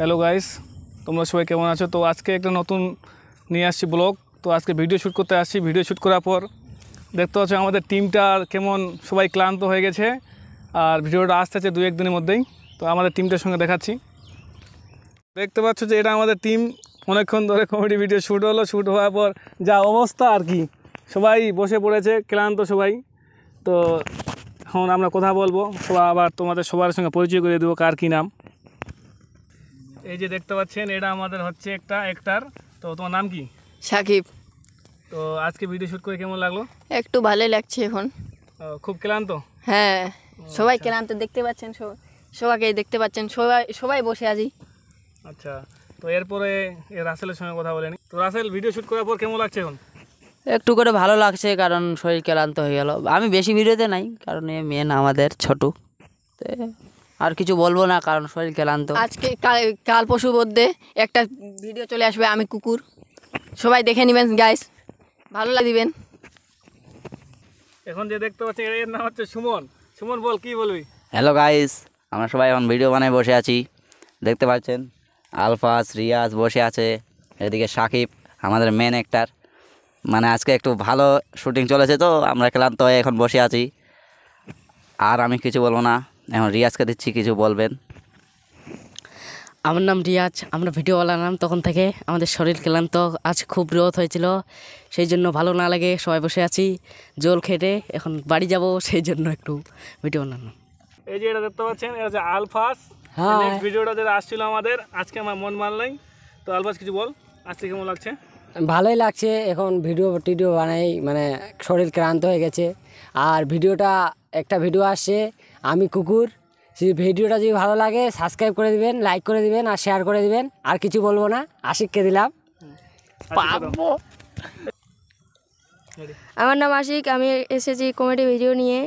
Hello guys তোমরা সবাই কেমন আছো তো আজকে একটা নতুন নিয়ে আসছি ব্লগ তো আজকে ভিডিও শ্যুট করতে আসছি ভিডিও শ্যুট করার পর দেখতে পাচ্ছ আমাদের টিমটা কেমন সবাই ক্লান্ত হয়ে গেছে আর ভিডিওটা আসতে আছে দু একদিনের মধ্যেই তো আমাদের টিমটার সঙ্গে দেখাচ্ছি দেখতে পাচ্ছ যে এটা আমাদের টিম অনেকক্ষণ ধরে কমেডি ভিডিও শ্যুট হলো শ্যুট হওয়ার পর যা অবস্থা আর কি সবাই বসে পড়েছে ক্লান্ত সবাই তো এখন আমরা কথা বলবো সবাই আবার তোমাদের সবার সঙ্গে পরিচয় করে দেবো কার কী নাম এই যে দেখতে পাচ্ছেন এটা আমাদের হচ্ছে একটা একটার তো তোমার নাম কি সাকিব তো আজকে ভিডিও শুট করে কেমন লাগলো একটু ভালো লাগছে এখন খুব ক্লান্ত হ্যাঁ সবাই আচ্ছা। ক্লান্ত দেখতে পাচ্ছেন সবাইকে দেখতে পাচ্ছেন সবাই সবাই বসে আছি আচ্ছা তো এরপরে রাসেলের সঙ্গে কথা বলেনি তো রাসেল ভিডিও শুট করার পর কেমন লাগছে এখন একটু করে ভালো লাগছে কারণ শরীর ক্লান্ত হয়ে গেল আমি বেশি ভিডিওতে নাই কারণ এ মেন আমাদের ছোট তো আর কিছু বলবো না কারণ শরীর ক্লান্ত আজকে কাল পশু মধ্যে একটা ভিডিও চলে আসবে আমি কুকুর সবাই দেখে নেবেন গাইস ভালো লাগে দিবেন এখন যে দেখতে পাচ্ছি এর নাম হচ্ছে সুমন সুমন বল কি বলবি হ্যালো গাইস আমরা সবাই এখন ভিডিও বানায় বসে আছি দেখতে পাচ্ছেন আলফাস রিয়াজ বসে আছে এদিকে সাকিব আমাদের মেন অ্যাক্টার মানে আজকে একটু ভালো শুটিং চলেছে তো আমরা ক্লান্ত হয়ে এখন বসে আছি আর আমি কিছু বলবো না এখন রিয়াজকে দিচ্ছি কিছু বলবেন আমার নাম রিয়াজ আমরা ভিডিও বানালাম তখন থেকে আমাদের শরীর ক্লান্ত আজ খুব রোদ হয়েছিল সেই জন্য ভালো না লাগে সবাই বসে আছি জল খেটে এখন বাড়ি যাব সেই জন্য একটু ভিডিও বানালাম এই যে এটা দেখতে পাচ্ছেন এটা হচ্ছে আলফাস ভিডিওটা হ্যাঁ। যেটা আসছিল আমাদের আজকে আমার মন মাল নাই তো আলফাস কিছু বল আজকে কেমন লাগছে ভালোই লাগছে এখন ভিডিও টিডিও বানাই মানে শরীর ক্লান্ত হয়ে গেছে আর ভিডিওটা একটা ভিডিও আসে আমি কুকুর সেই ভিডিওটা যদি ভালো লাগে সাবস্ক্রাইব করে দিবেন লাইক করে দিবেন আর শেয়ার করে দিবেন আর কিছু বলবো না আশিককে দিলাম আমার নাম আশিক আমি এসেছি কমেডি ভিডিও নিয়ে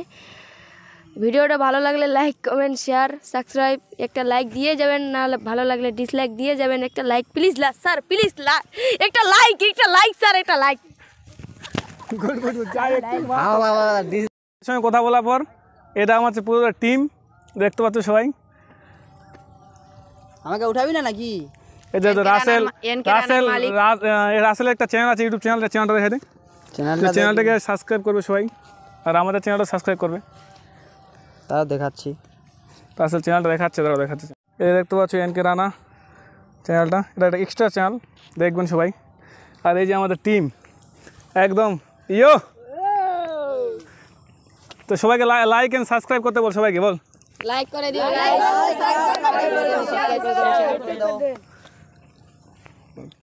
ভিডিওটা ভালো লাগলে লাইক কমেন্ট শেয়ার সাবস্ক্রাইব একটা লাইক দিয়ে যাবেন না ভালো লাগলে ডিসলাইক দিয়ে যাবেন একটা লাইক প্লিজ লা স্যার প্লিজ লা একটা লাইক একটা লাইক স্যার একটা লাইক সঙ্গে কথা বলার পর এটা আমার পুরোটা টিম দেখতে পাচ্ছ সবাই আমাকে উঠাবি না নাকি রাসেল রাসেল একটা চ্যানেল আছে ইউটিউব চ্যানেল দেখে চ্যানেলটাকে সাবস্ক্রাইব করবে সবাই আর আমাদের চ্যানেলটা সাবস্ক্রাইব করবে চ্যানেলটা দেখাচ্ছে তারা দেখাচ্ছে দেখতে এন কে রানা চ্যানেলটা এটা একটা এক্সট্রা চ্যানেল দেখবেন সবাই আর এই যে আমাদের টিম একদম ইয়ো তো সবাইকে লাইক এন্ড সাবস্ক্রাইব করতে বল সবাইকে বল লাইক করে দিও লাইক